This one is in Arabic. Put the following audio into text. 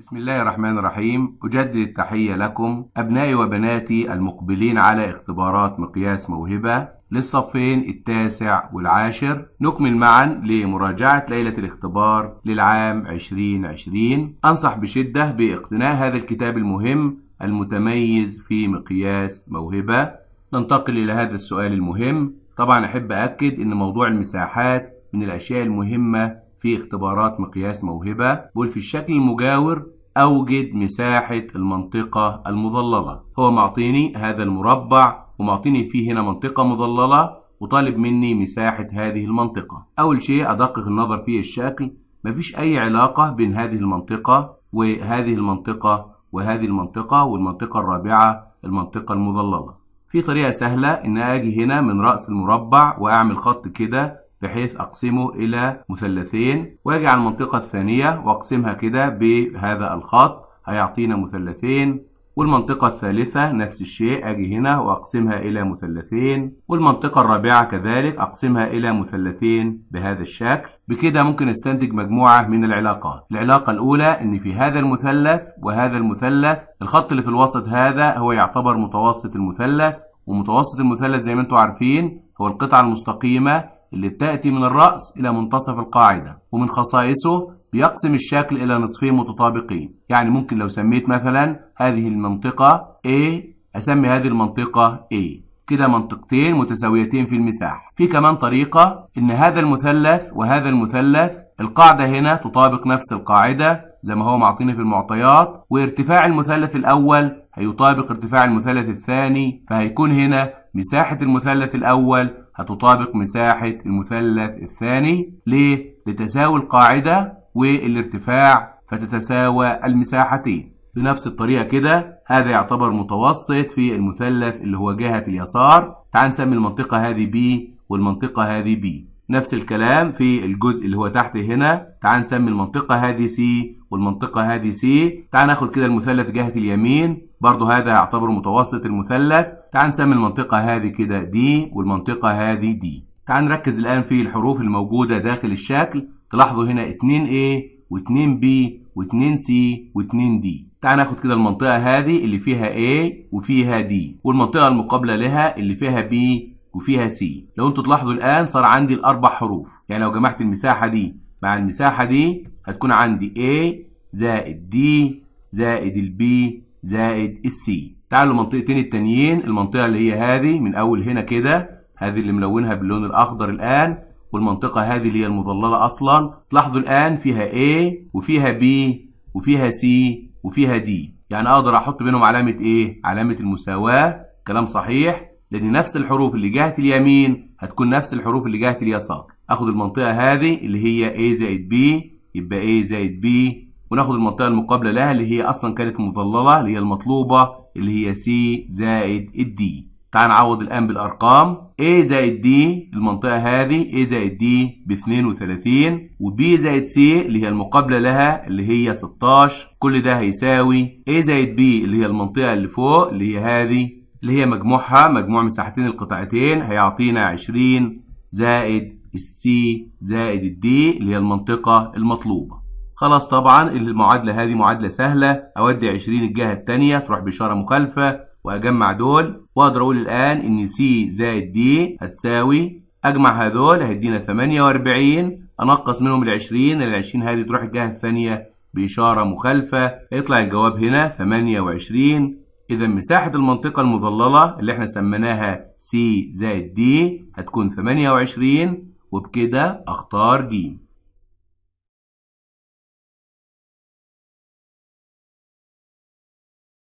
بسم الله الرحمن الرحيم أجدد التحية لكم أبنائي وبناتي المقبلين على اختبارات مقياس موهبة للصفين التاسع والعاشر نكمل معا لمراجعة ليلة الاختبار للعام 2020 أنصح بشدة باقتناء هذا الكتاب المهم المتميز في مقياس موهبة ننتقل إلى هذا السؤال المهم طبعا أحب أكد أن موضوع المساحات من الأشياء المهمة في اختبارات مقياس موهبة بقول في الشكل المجاور أوجد مساحة المنطقة المظللة هو معطيني هذا المربع ومعطيني فيه هنا منطقة مظللة وطالب مني مساحة هذه المنطقة أول شيء أدقق النظر في الشكل مفيش أي علاقة بين هذه المنطقة وهذه المنطقة وهذه المنطقة والمنطقة الرابعة المنطقة المظللة في طريقة سهلة إن أجي هنا من رأس المربع وأعمل خط كده بحيث أقسمه إلى مثلثين وأجي على المنطقة الثانية وأقسمها كده بهذا الخط هيعطينا مثلثين والمنطقة الثالثة نفس الشيء أجي هنا وأقسمها إلى مثلثين والمنطقة الرابعة كذلك أقسمها إلى مثلثين بهذا الشكل بكده ممكن استنتج مجموعة من العلاقات العلاقة الأولى إن في هذا المثلث وهذا المثلث الخط اللي في الوسط هذا هو يعتبر متوسط المثلث ومتوسط المثلث زي ما انتم عارفين هو القطعة المستقيمة اللي بتأتي من الرأس إلى منتصف القاعدة ومن خصائصه بيقسم الشكل إلى نصفين متطابقين يعني ممكن لو سميت مثلا هذه المنطقة A أسمي هذه المنطقة A كده منطقتين متساويتين في المساحة في كمان طريقة إن هذا المثلث وهذا المثلث القاعدة هنا تطابق نفس القاعدة زي ما هو معطيني في المعطيات وارتفاع المثلث الأول هيطابق ارتفاع المثلث الثاني فهيكون هنا مساحة المثلث الأول هتطابق مساحة المثلث الثاني ليه؟ لتساوي القاعدة والارتفاع فتتساوى المساحتين بنفس الطريقة كده هذا يعتبر متوسط في المثلث اللي هو جهة اليسار تعال نسمي المنطقة هذه B والمنطقة هذه B نفس الكلام في الجزء اللي هو تحت هنا تعال نسمي المنطقة هذه C والمنطقة هذه C تعال ناخد كده المثلث جهة اليمين برضو هذا يعتبر متوسط المثلث تعال نسمي المنطقة هذه كده دي والمنطقة هذه دي تعال نركز الآن في الحروف الموجودة داخل الشكل تلاحظوا هنا 2A و2B و2C و2D تعال ناخد كده المنطقة هذه اللي فيها A وفيها D والمنطقة المقابلة لها اللي فيها B وفيها C لو انتوا تلاحظوا الآن صار عندي الأربع حروف يعني لو جمعت المساحة دي مع المساحة دي هتكون عندي A زائد D زائد البي زائد السي تعالوا المنطقتين التانيين المنطقة اللي هي هذه من أول هنا كده هذه اللي ملونها باللون الأخضر الآن والمنطقة هذه اللي هي المظللة أصلا تلاحظوا الآن فيها A وفيها B وفيها C وفيها D يعني أقدر أحط بينهم علامة إيه؟ علامة المساواة كلام صحيح لأن نفس الحروف اللي جهة اليمين هتكون نفس الحروف اللي جهة اليسار آخد المنطقة هذه اللي هي A زائد B يبقى A زائد B وناخد المنطقة المقابلة لها اللي هي أصلا كانت مظللة اللي هي المطلوبة اللي هي سي زائد الدي تعال نعوض الآن بالأرقام A زائد D المنطقة هذه A زائد D ب 32 و B زائد C اللي هي المقابلة لها اللي هي 16 كل ده هيساوي A زائد B اللي هي المنطقة اللي فوق اللي هي هذه اللي هي مجموعها مجموع مساحتين القطعتين هيعطينا 20 زائد السي زائد الدي اللي هي المنطقة المطلوبة خلاص طبعا المعادلة هذه معادلة سهلة أودي 20 الجهة التانية تروح بإشارة مخالفة وأجمع دول وأقدر أقول الآن إن سي زائد دي هتساوي أجمع هذول هيدينا 48 أنقص منهم ال 20 ال 20 هذه تروح الجهة الثانية بإشارة مخالفة هيطلع الجواب هنا 28 إذا مساحة المنطقة المظللة اللي احنا سميناها سي زائد دي هتكون 28 وبكده أختار دي